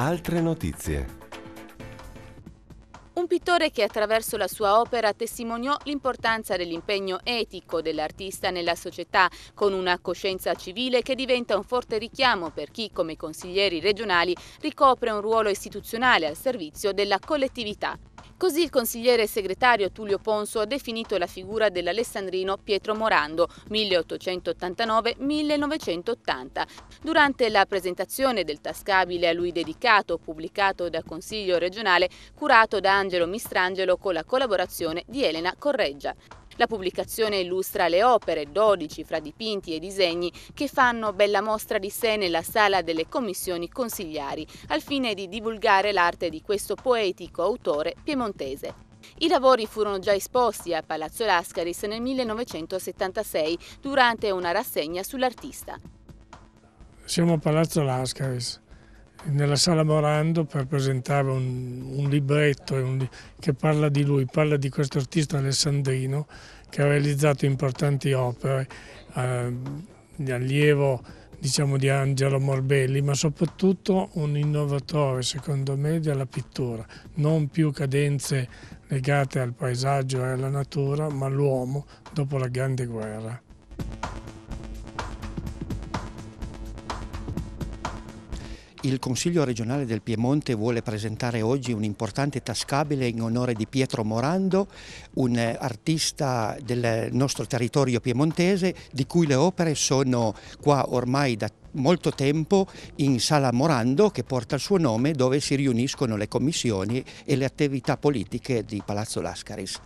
Altre notizie. Un pittore che attraverso la sua opera testimoniò l'importanza dell'impegno etico dell'artista nella società, con una coscienza civile che diventa un forte richiamo per chi, come consiglieri regionali, ricopre un ruolo istituzionale al servizio della collettività. Così il consigliere segretario Tullio Ponso ha definito la figura dell'alessandrino Pietro Morando, 1889-1980. Durante la presentazione del tascabile a lui dedicato, pubblicato da Consiglio regionale, curato da Angelo Mistrangelo con la collaborazione di Elena Correggia. La pubblicazione illustra le opere, 12 fra dipinti e disegni, che fanno bella mostra di sé nella sala delle commissioni consigliari, al fine di divulgare l'arte di questo poetico autore piemontese. I lavori furono già esposti a Palazzo Lascaris nel 1976 durante una rassegna sull'artista. Siamo a Palazzo Lascaris, nella sala Morando per presentare un, un libretto un, che parla di lui, parla di questo artista alessandrino che ha realizzato importanti opere, eh, allievo diciamo, di Angelo Morbelli, ma soprattutto un innovatore secondo me della pittura, non più cadenze legate al paesaggio e alla natura, ma l'uomo dopo la Grande Guerra. Il Consiglio regionale del Piemonte vuole presentare oggi un importante tascabile in onore di Pietro Morando, un artista del nostro territorio piemontese di cui le opere sono qua ormai da molto tempo in Sala Morando che porta il suo nome dove si riuniscono le commissioni e le attività politiche di Palazzo Lascaris.